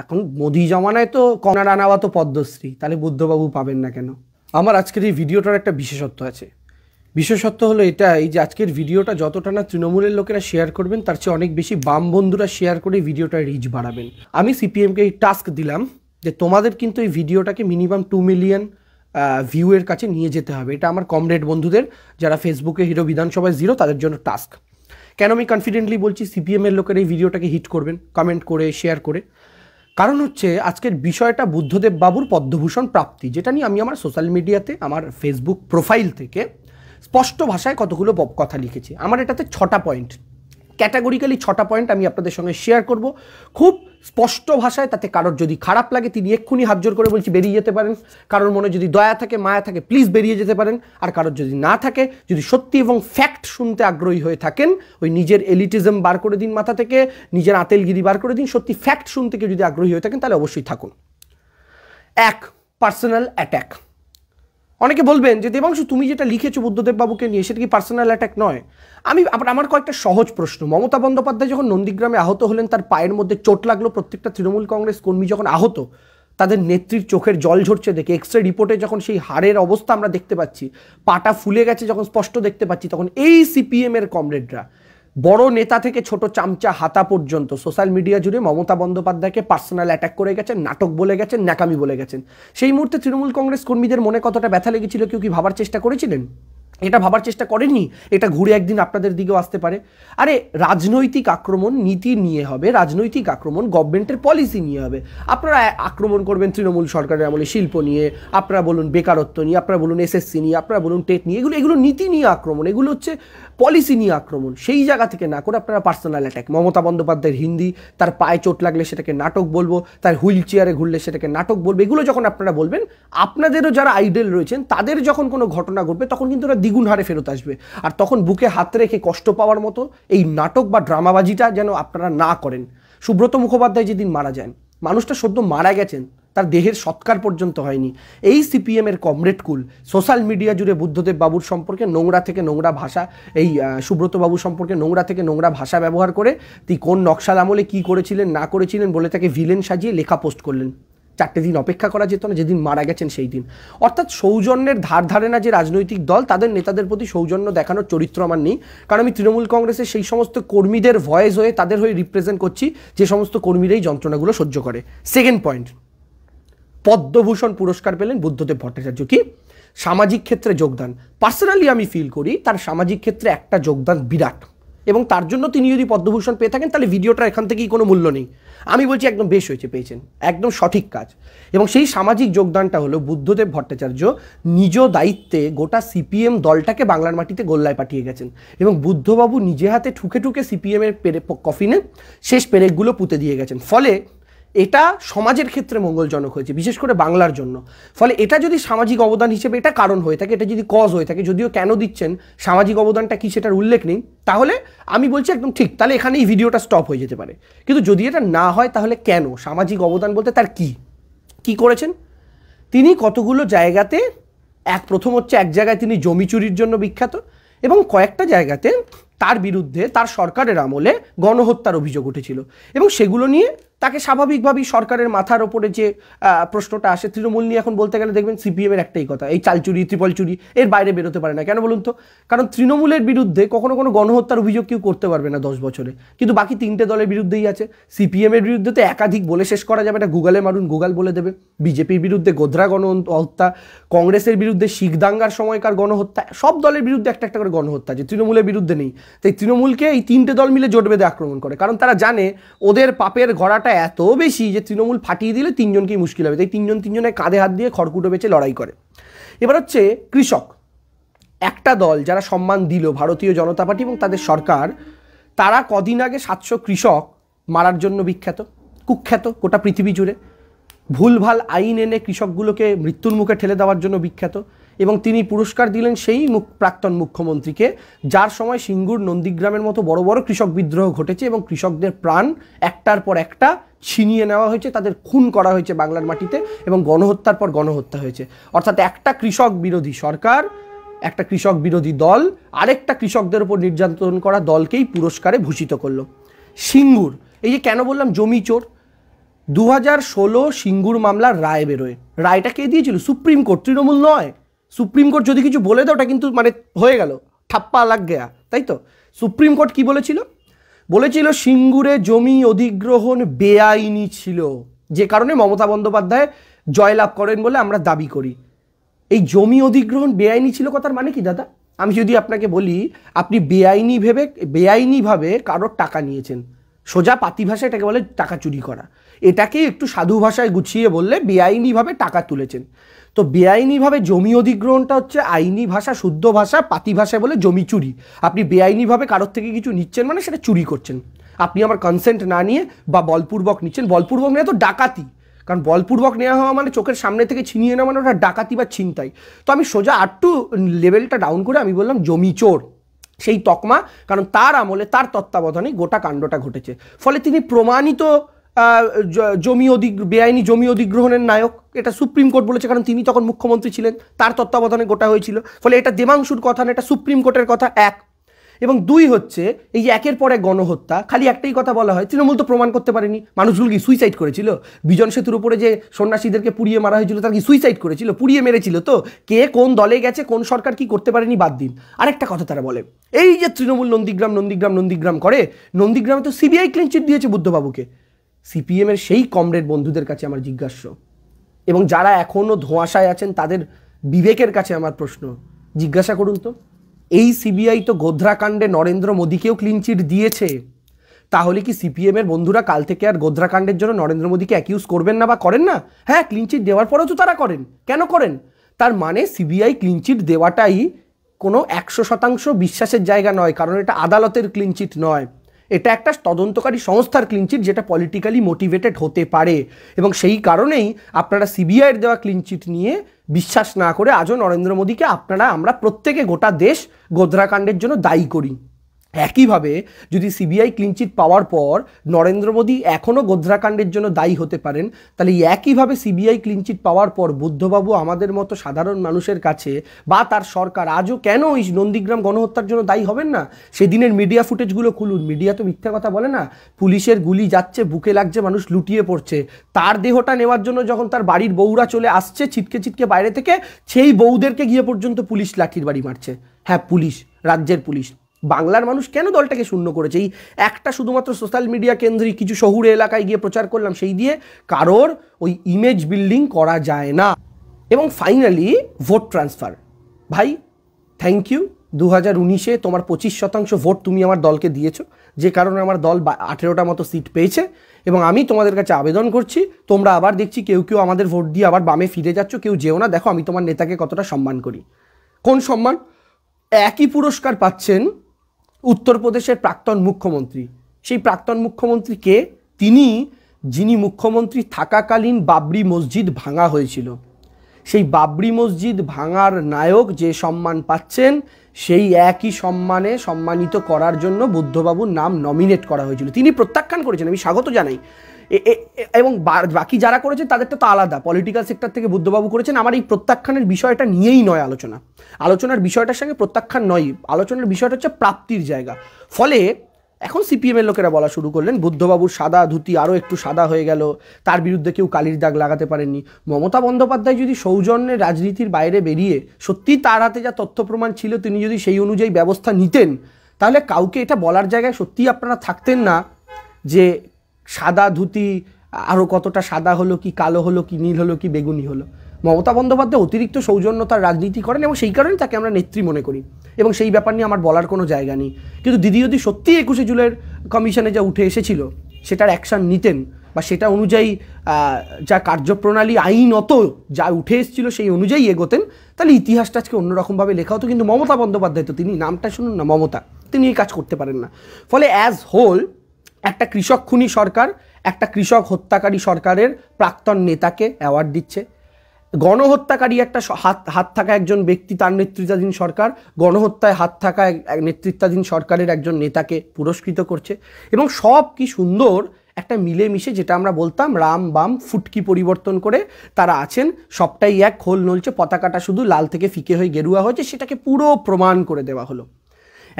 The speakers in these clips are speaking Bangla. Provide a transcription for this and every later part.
এখন মোদি জমানায় তো কনা রানাওয়া তো পদ্মশ্রী তাহলে বুদ্ধবাবু পাবেন না কেন আমার আজকের এই ভিডিওটার একটা বিশেষত্ব আছে বিশেষত্ব হলো এটাই যে আজকের ভিডিওটা যতটা না তৃণমূলের লোকেরা শেয়ার করবেন তার চেয়ে অনেক বেশি বাম বন্ধুরা শেয়ার করে ভিডিওটার রিচ বাড়াবেন আমি সিপিএমকে এই টাস্ক দিলাম যে তোমাদের কিন্তু এই ভিডিওটাকে মিনিমাম টু মিলিয়ন ভিউয়ের কাছে নিয়ে যেতে হবে এটা আমার কমরেড বন্ধুদের যারা ফেসবুকে হিরো বিধানসভায় জিরো তাদের জন্য টাস্ক কেন আমি কনফিডেন্টলি বলছি সিপিএমের লোকের এই ভিডিওটাকে হিট করবেন কমেন্ট করে শেয়ার করে কারণ হচ্ছে আজকের বিষয়টা বুদ্ধদেব বাবুর পদ্মভূষণ প্রাপ্তি যেটা নিয়ে আমি আমার সোশ্যাল মিডিয়াতে আমার ফেসবুক প্রোফাইল থেকে স্পষ্ট ভাষায় কতগুলো কথা লিখেছি আমার এটাতে ছটা পয়েন্ট ক্যাটাগরিক্যালি ছটা পয়েন্ট আমি আপনাদের সঙ্গে শেয়ার করব খুব স্পষ্ট ভাষায় তাতে কারোর যদি খারাপ লাগে তিনি এক্ষুনি হাত জোর করে বলছি বেরিয়ে যেতে পারেন কারোর মনে যদি দয়া থাকে মায়া থাকে প্লিজ বেরিয়ে যেতে পারেন আর কারোর যদি না থাকে যদি সত্যি এবং ফ্যাক্ট শুনতে আগ্রহী হয়ে থাকেন ওই নিজের এলিটিজম বার করে দিন মাথা থেকে নিজের আতেলগিরি বার করে দিন সত্যি ফ্যাক্ট শুনতে কেউ যদি আগ্রহী হয়ে থাকেন তাহলে অবশ্যই থাকুন এক পার্সোনাল অ্যাট্যাক অনেকে বলবেন যে দেবাংশু তুমি যেটা লিখেছো বুদ্ধদেব বাবুকে নিয়ে সেটা কি পার্সোনাল অ্যাটাক নয় আমি আমার কয়েকটা সহজ প্রশ্ন মমতা বন্দ্যোপাধ্যায় যখন নন্দীগ্রামে আহত হলেন তার পায়ের মধ্যে চোট লাগলো প্রত্যেকটা তৃণমূল কংগ্রেস কর্মী যখন আহত তাদের নেত্রীর চোখের জল ঝরছে দেখে এক্স রে রিপোর্টে যখন সেই হাড়ের অবস্থা আমরা দেখতে পাচ্ছি পাটা ফুলে গেছে যখন স্পষ্ট দেখতে পাচ্ছি তখন এই সিপিএমের কমরেডরা বড় নেতা থেকে ছোট চামচা হাতা পর্যন্ত সোশ্যাল মিডিয়া জুড়ে মমতা বন্দ্যোপাধ্যায়কে পার্সোনাল অ্যাটাক করে গেছেন নাটক বলে গেছেন ন্যাকামি বলে গেছেন সেই মুহূর্তে তৃণমূল কংগ্রেস কর্মীদের মনে কতটা ব্যথা লেগেছিল কেউ কি ভাবার চেষ্টা করেছিলেন এটা ভাবার চেষ্টা করেননি এটা ঘুরে একদিন আপনাদের দিকেও আসতে পারে আরে রাজনৈতিক আক্রমণ নীতি নিয়ে হবে রাজনৈতিক আক্রমণ গভর্নমেন্টের পলিসি নিয়ে হবে আপনারা আক্রমণ করবেন তৃণমূল সরকারের আমলে শিল্প নিয়ে আপনারা বলুন বেকারত্ব নিয়ে আপনারা বলুন এসএসসি নিয়ে আপনারা বলুন টেট নিয়ে এগুলো এগুলো নীতি নিয়ে আক্রমণ এগুলো হচ্ছে পলিসি নিয়ে আক্রমণ সেই জায়গা থেকে না করে আপনারা পার্সোনাল অ্যাটাক মমতা বন্দ্যোপাধ্যায়ের হিন্দি তার পায়ে চোট লাগলে সেটাকে নাটক বলবো তার হুইল চেয়ারে ঘুরলে সেটাকে নাটক বলবো এগুলো যখন আপনারা বলবেন আপনাদেরও যারা আইডেল রয়েছেন তাদের যখন কোনো ঘটনা ঘটবে তখন কিন্তু ওরা দ্বিগুণ হারে ফেরত আসবে আর তখন বুকে হাত রেখে কষ্ট পাওয়ার মতো এই নাটক বা ড্রামাবাজিটা যেন আপনারা না করেন সুব্রত মুখোপাধ্যায় যেদিন মারা যান মানুষটা সদ্য মারা গেছেন তার দেহের সৎকার পর্যন্ত হয়নি এই সিপিএমের কমরেড কুল সোশ্যাল মিডিয়া জুড়ে বুদ্ধদেব বাবুর সম্পর্কে নোংরা থেকে নোংরা ভাষা এই সুব্রত বাবু সম্পর্কে নোংরা থেকে নোংরা ভাষা ব্যবহার করে তিনি কোন নকশাল আমলে কী করেছিলেন না করেছিলেন বলে তাকে ভিলেন সাজিয়ে লেখা পোস্ট করলেন চারটে দিন অপেক্ষা করা যেত না যেদিন মারা গেছেন সেই দিন অর্থাৎ সৌজন্যের ধার ধারে না যে রাজনৈতিক দল তাদের নেতাদের প্রতি সৌজন্য দেখানোর চরিত্র আমার নেই কারণ আমি তৃণমূল কংগ্রেসের সেই সমস্ত কর্মীদের ভয়েস হয়ে তাদের হয়ে রিপ্রেজেন্ট করছি যে সমস্ত কর্মীরাই যন্ত্রণাগুলো সহ্য করে সেকেন্ড পয়েন্ট পদ্মভূষণ পুরস্কার পেলেন বুদ্ধদেব ভট্টাচার্য কি সামাজিক ক্ষেত্রে যোগদান পার্সোনালি আমি ফিল করি তার সামাজিক ক্ষেত্রে একটা যোগদান বিরাট এবং তার জন্য তিনি যদি পদ্মভূষণ পেয়ে থাকেন তাহলে ভিডিওটা এখান থেকেই কোনো মূল্য নেই আমি বলছি একদম বেশ হয়েছে পেয়েছেন একদম সঠিক কাজ এবং সেই সামাজিক যোগদানটা হলো বুদ্ধদেব ভট্টাচার্য নিজ দায়িত্বে গোটা সিপিএম দলটাকে বাংলার মাটিতে গোল্লায় পাঠিয়ে গেছেন এবং বুদ্ধবাবু নিজে হাতে ঠুকে ঠুকে সিপিএমের পেরে কফিনে শেষ পেরেকগুলো পুঁতে দিয়ে গেছেন ফলে এটা সমাজের ক্ষেত্রে মঙ্গলজনক হয়েছে বিশেষ করে বাংলার জন্য ফলে এটা যদি সামাজিক অবদান হিসেবে এটা কারণ হয়ে থাকে এটা যদি কজ হয়ে থাকে যদিও কেন দিচ্ছেন সামাজিক অবদানটা কি সেটার উল্লেখ নেই তাহলে আমি বলছি একদম ঠিক তাহলে এখানেই ভিডিওটা স্টপ হয়ে যেতে পারে কিন্তু যদি এটা না হয় তাহলে কেন সামাজিক অবদান বলতে তার কি কি করেছেন তিনি কতগুলো জায়গাতে এক প্রথম হচ্ছে এক জায়গায় তিনি জমি চুরির জন্য বিখ্যাত এবং কয়েকটা জায়গাতে তার বিরুদ্ধে তার সরকারের আমলে গণহত্যার অভিযোগ উঠেছিল এবং সেগুলো নিয়ে তাকে স্বাভাবিকভাবেই সরকারের মাথার ওপরে যে প্রশ্নটা আসে তৃণমূল নিয়ে এখন বলতে গেলে দেখবেন সিপিএমের একটাই কথা এই চালচুরি ত্রিপল চুরি এর বাইরে বেরোতে পারে না কেন বলুন তো কারণ তৃণমূলের বিরুদ্ধে কখনো কোনো গণহত্যার অভিযোগ কেউ করতে পারবে না দশ বছরে কিন্তু বাকি তিনটে দলের বিরুদ্ধেই আছে সিপিএমের বিরুদ্ধে তো একাধিক বলে শেষ করা যাবে এটা গুগলে মারুন গুগল বলে দেবে বিজেপির বিরুদ্ধে গোধরা গণহত্যা কংগ্রেসের বিরুদ্ধে শিখ দাঙ্গার সময়কার গণহত্যা সব দলের বিরুদ্ধে একটা একটা করে গণহত্যা আছে তৃণমূলের বিরুদ্ধে নেই তাই তৃণমূলকে এই তিনটে দল মিলে জোট বেঁধে আক্রমণ করে কারণ তারা জানে ওদের পাপের ঘোড়াটা এত বেশি যে তৃণমূল ফাটিয়ে দিলে তিনজনকেই মুশকিল হবে তাই তিনজন তিনজনে কাঁধে হাত দিয়ে খড়কুটো বেঁচে লড়াই করে এবার হচ্ছে কৃষক একটা দল যারা সম্মান দিল ভারতীয় জনতা পার্টি এবং তাদের সরকার তারা কদিন আগে সাতশো কৃষক মারার জন্য বিখ্যাত কুখ্যাত গোটা পৃথিবী জুড়ে ভুলভাল আইন এনে কৃষকগুলোকে মৃত্যুর মুখে ঠেলে দেওয়ার জন্য বিখ্যাত এবং তিনি পুরস্কার দিলেন সেই মুখ প্রাক্তন মুখ্যমন্ত্রীকে যার সময় সিঙ্গুর নন্দীগ্রামের মতো বড় বড় কৃষক বিদ্রোহ ঘটেছে এবং কৃষকদের প্রাণ একটার পর একটা ছিনিয়ে নেওয়া হয়েছে তাদের খুন করা হয়েছে বাংলার মাটিতে এবং গণহত্যার পর গণহত্যা হয়েছে অর্থাৎ একটা কৃষক বিরোধী সরকার একটা কৃষক বিরোধী দল আরেকটা কৃষকদের উপর নির্যাতন করা দলকেই পুরস্কারে ভূষিত করলো সিঙ্গুর এই যে কেন বললাম জমি চোর দু হাজার ষোলো সিঙ্গুর মামলার রায় বেরোয় রায়টা কে দিয়েছিল সুপ্রিম কোর্ট তৃণমূল নয় সুপ্রিম কোর্ট যদি কিছু বলে দেয় ওটা কিন্তু মানে হয়ে গেল ঠাপ্পা লাগ গেয়া তাই তো সুপ্রিম কোর্ট কি বলেছিল বলেছিল সিঙ্গুরে জমি অধিগ্রহণ বেআইনি ছিল যে কারণে মমতা বন্দ্যোপাধ্যায় জয়লাভ করেন বলে আমরা দাবি করি এই জমি অধিগ্রহণ বেআইনি ছিল কথার মানে কি দাদা আমি যদি আপনাকে বলি আপনি বেআইনি ভেবে বেআইনিভাবে কারোর টাকা নিয়েছেন সোজা পাতিভাষায় এটাকে বলে টাকা চুরি করা এটাকে একটু সাধু ভাষায় গুছিয়ে বললে বেআইনিভাবে টাকা তুলেছেন তো বেআইনিভাবে জমি অধিগ্রহণটা হচ্ছে আইনি ভাষা শুদ্ধ ভাষা পাতি ভাষায় বলে জমি চুরি আপনি বেআইনিভাবে কারোর থেকে কিছু নিচ্ছেন মানে সেটা চুরি করছেন আপনি আমার কনসেন্ট না নিয়ে বা বলপূর্বক নিচ্ছেন বলপূর্বক নেওয়া তো ডাকাতি কারণ বলপূর্বক নেওয়া হওয়া মানে চোখের সামনে থেকে ছিনিয়ে নেওয়া মানে ওটা ডাকাতি বা ছিনতাই তো আমি সোজা আটটু লেভেলটা ডাউন করে আমি বললাম জমি চোর সেই তকমা কারণ তার আমলে তার তত্ত্বাবধানে গোটা কাণ্ডটা ঘটেছে ফলে তিনি প্রমাণিত জমি অধিক বেআইনি জমি অধিগ্রহণের নায়ক এটা সুপ্রিম কোর্ট বলেছে কারণ তিনি তখন মুখ্যমন্ত্রী ছিলেন তার তত্ত্বাবধানে গোটা হয়েছিল ফলে এটা দেবাংশুর কথা না এটা সুপ্রিম কোর্টের কথা এক এবং দুই হচ্ছে এই একের পরে গণহত্যা খালি একটাই কথা বলা হয় তৃণমূল তো প্রমাণ করতে পারেনি মানুষগুলো কি সুইসাইড করেছিল বিজন সেতুর উপরে যে সন্ন্যাসীদেরকে পুড়িয়ে মারা হয়েছিল তার কি সুইসাইড করেছিল পুড়িয়ে মেরেছিল তো কে কোন দলে গেছে কোন সরকার কি করতে পারেনি বাদ দিন আরেকটা কথা তারা বলে এই যে তৃণমূল নন্দীগ্রাম নন্দীগ্রাম নন্দীগ্রাম করে নন্দীগ্রামে তো সিবিআই ক্লিন চিট দিয়েছে বুদ্ধবাবুকে সিপিএমের সেই কমরেড বন্ধুদের কাছে আমার জিজ্ঞাস্য এবং যারা এখনও ধোঁয়াশায় আছেন তাদের বিবেকের কাছে আমার প্রশ্ন জিজ্ঞাসা করুন তো এই সিবিআই তো গোধ্রাকাণ্ডে নরেন্দ্র মোদীকেও ক্লিন চিট দিয়েছে তাহলে কি সিপিএমের বন্ধুরা কাল থেকে আর গোধ্রাকাণ্ডের জন্য নরেন্দ্র মোদীকে অ্যাকিউজ করবেন না বা করেন না হ্যাঁ ক্লিন চিট দেওয়ার পরেও তো তারা করেন কেন করেন তার মানে সিবিআই ক্লিন চিট দেওয়াটাই কোনো একশো শতাংশ বিশ্বাসের জায়গা নয় কারণ এটা আদালতের ক্লিন চিট নয় এটা একটা তদন্তকারী সংস্থার ক্লিনচিট যেটা পলিটিক্যালি মোটিভেটেড হতে পারে এবং সেই কারণেই আপনারা সিবিআইয়ের দেওয়া ক্লিনচিট নিয়ে বিশ্বাস না করে আজও নরেন্দ্র মোদীকে আপনারা আমরা প্রত্যেকে গোটা দেশ গোদ্রাকাণ্ডের জন্য দায়ী করি একইভাবে যদি সিবিআই ক্লিনচিট পাওয়ার পর নরেন্দ্র মোদী এখনও গোধ্রাকাণ্ডের জন্য দায়ী হতে পারেন তাহলে একইভাবে সিবিআই ক্লিনচিট পাওয়ার পর বুদ্ধবাবু আমাদের মতো সাধারণ মানুষের কাছে বা তার সরকার আজও কেন ওই নন্দীগ্রাম গণহত্যার জন্য দায়ী হবেন না সেদিনের মিডিয়া ফুটেজগুলো খুলুন মিডিয়া তো মিথ্যা কথা বলে না পুলিশের গুলি যাচ্ছে বুকে লাগছে মানুষ লুটিয়ে পড়ছে তার দেহটা নেওয়ার জন্য যখন তার বাড়ির বউরা চলে আসছে ছিটকে ছিটকে বাইরে থেকে সেই বউদেরকে গিয়ে পর্যন্ত পুলিশ লাঠির বাড়ি মারছে হ্যাঁ পুলিশ রাজ্যের পুলিশ বাংলার মানুষ কেন দলটাকে শূন্য করেছে এই একটা শুধুমাত্র সোশ্যাল মিডিয়া কেন্দ্রিক কিছু শহুরে এলাকায় গিয়ে প্রচার করলাম সেই দিয়ে কারোর ওই ইমেজ বিল্ডিং করা যায় না এবং ফাইনালি ভোট ট্রান্সফার ভাই থ্যাংক ইউ দু হাজার উনিশে তোমার পঁচিশ শতাংশ ভোট তুমি আমার দলকে দিয়েছো যে কারণে আমার দল আঠেরোটা মতো সিট পেয়েছে এবং আমি তোমাদের কাছে আবেদন করছি তোমরা আবার দেখছি কেউ কেউ আমাদের ভোট দিয়ে আবার বামে ফিরে যাচ্ছ কেউ যেও না দেখো আমি তোমার নেতাকে কতটা সম্মান করি কোন সম্মান একই পুরস্কার পাচ্ছেন উত্তরপ্রদেশের প্রাক্তন মুখ্যমন্ত্রী সেই প্রাক্তন মুখ্যমন্ত্রী কে তিনি যিনি মুখ্যমন্ত্রী থাকাকালীন বাবরি মসজিদ ভাঙা হয়েছিল সেই বাবরি মসজিদ ভাঙার নায়ক যে সম্মান পাচ্ছেন সেই একই সম্মানে সম্মানিত করার জন্য বুদ্ধবাবুর নাম নমিনেট করা হয়েছিল তিনি প্রত্যাখ্যান করেছেন আমি স্বাগত জানাই এবং বাকি যারা করেছে তাদেরটা তো আলাদা পলিটিক্যাল সেক্টর থেকে বুদ্ধবাবু করেছেন আমার এই প্রত্যাখ্যানের বিষয়টা নিয়েই নয় আলোচনা আলোচনার বিষয়টার সঙ্গে প্রত্যাখ্যান নয় আলোচনার বিষয়টা হচ্ছে প্রাপ্তির জায়গা ফলে এখন সিপিএমের লোকেরা বলা শুরু করলেন বুদ্ধবাবুর সাদা ধুতি আরও একটু সাদা হয়ে গেল তার বিরুদ্ধে কেউ কালির দাগ লাগাতে পারেননি মমতা বন্দ্যোপাধ্যায় যদি সৌজন্যের রাজনীতির বাইরে বেরিয়ে সত্যি তার হাতে যা তথ্য প্রমাণ ছিল তিনি যদি সেই অনুযায়ী ব্যবস্থা নিতেন তাহলে কাউকে এটা বলার জায়গায় সত্যিই আপনারা থাকতেন না যে সাদা ধুতি আরও কতটা সাদা হলো কি কালো হলো কি নীল হলো কি বেগুনি হলো মমতা বন্দ্যোপাধ্যায় অতিরিক্ত সৌজন্যতার রাজনীতি করেন এবং সেই কারণেই তাকে আমরা নেত্রী মনে করি এবং সেই ব্যাপার নিয়ে আমার বলার কোনো জায়গা নেই কিন্তু দিদি যদি সত্যিই একুশে জুলাইয়ের কমিশনে যা উঠে এসেছিল সেটার অ্যাকশান নিতেন বা সেটা অনুযায়ী যা কার্যপ্রণালী আইনত যা উঠে এসেছিল সেই অনুযায়ী এগোতেন তাহলে ইতিহাসটা আজকে অন্যরকমভাবে লেখা হতো কিন্তু মমতা বন্দ্যোপাধ্যায় তো তিনি নামটা শুনুন না মমতা তিনি এই কাজ করতে পারেন না ফলে অ্যাজ হোল একটা কৃষক খুনি সরকার একটা কৃষক হত্যাকারী সরকারের প্রাক্তন নেতাকে অ্যাওয়ার্ড দিচ্ছে গণহত্যাকারী একটা হাত হাত থাকা একজন ব্যক্তি তার নেতৃত্বাধীন সরকার গণহত্যায় হাত থাকা এক নেতৃত্বাধীন সরকারের একজন নেতাকে পুরস্কৃত করছে এবং সব কি সুন্দর একটা মিলেমিশে যেটা আমরা বলতাম রাম বাম ফুটকি পরিবর্তন করে তারা আছেন সবটাই এক খোল নলছে পতাকাটা শুধু লাল থেকে ফিকে হয়ে গেরুয়া হয়েছে সেটাকে পুরো প্রমাণ করে দেওয়া হলো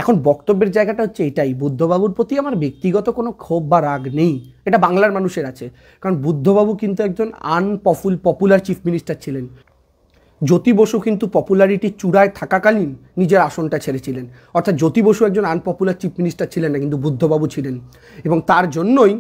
এখন বক্তব্যের জায়গাটা হচ্ছে এটাই বুদ্ধবাবুর প্রতি আমার ব্যক্তিগত কোনো ক্ষোভ বা রাগ নেই এটা বাংলার মানুষের আছে কারণ বুদ্ধবাবু কিন্তু একজন আনপফুল পপুলার চিফ মিনিস্টার ছিলেন জ্যোতি বসু কিন্তু পপুলারিটি চূড়ায় থাকাকালীন নিজের আসনটা ছেড়েছিলেন অর্থাৎ জ্যোতি বসু একজন আনপপুলার চিফ মিনিস্টার ছিলেন না কিন্তু বুদ্ধবাবু ছিলেন এবং তার জন্যই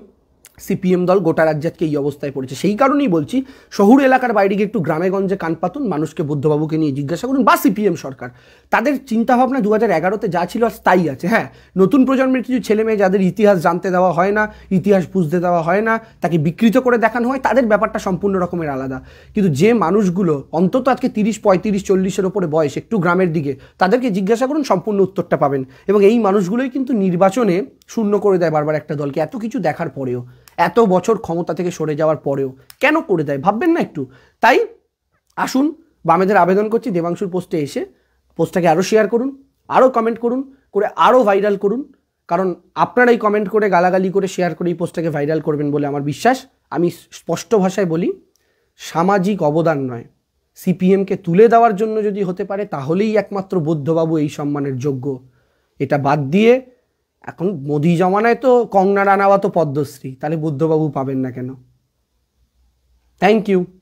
সিপিএম দল গোটা রাজ্যাতকে এই অবস্থায় পড়েছে সেই কারণেই বলছি শহুর এলাকার বাইরে গিয়ে একটু গ্রামেগঞ্জে কান পাতুন মানুষকে বুদ্ধবাবুকে নিয়ে জিজ্ঞাসা করুন বা সিপিএম সরকার তাদের চিন্তাভাবনা দু হাজার এগারোতে যা ছিল আর তাই আছে হ্যাঁ নতুন প্রজন্মের কিছু ছেলে মেয়ে যাদের ইতিহাস জানতে দেওয়া হয় না ইতিহাস বুঝতে দেওয়া হয় না তাকে বিকৃত করে দেখানো হয় তাদের ব্যাপারটা সম্পূর্ণ রকমের আলাদা কিন্তু যে মানুষগুলো অন্তত আজকে তিরিশ পঁয়ত্রিশ চল্লিশের ওপরে বয়স একটু গ্রামের দিকে তাদেরকে জিজ্ঞাসা করুন সম্পূর্ণ উত্তরটা পাবেন এবং এই মানুষগুলোই কিন্তু নির্বাচনে শূন্য করে দেয় বারবার একটা দলকে এত কিছু দেখার পরেও এত বছর ক্ষমতা থেকে সরে যাওয়ার পরেও কেন করে দেয় ভাববেন না একটু তাই আসুন বামেদের আবেদন করছি দেবাংশুর পোস্টে এসে পোস্টটাকে আরও শেয়ার করুন আরও কমেন্ট করুন করে আরও ভাইরাল করুন কারণ আপনারাই কমেন্ট করে গালাগালি করে শেয়ার করে এই পোস্টটাকে ভাইরাল করবেন বলে আমার বিশ্বাস আমি স্পষ্ট ভাষায় বলি সামাজিক অবদান নয় সিপিএমকে তুলে দেওয়ার জন্য যদি হতে পারে তাহলেই একমাত্র বৌদ্ধবাবু এই সম্মানের যোগ্য এটা বাদ দিয়ে এখন মোদি জমানায় তো রানাওয়া তো পদ্মশ্রী তাহলে বুদ্ধবাবু পাবেন না কেন থ্যাংক ইউ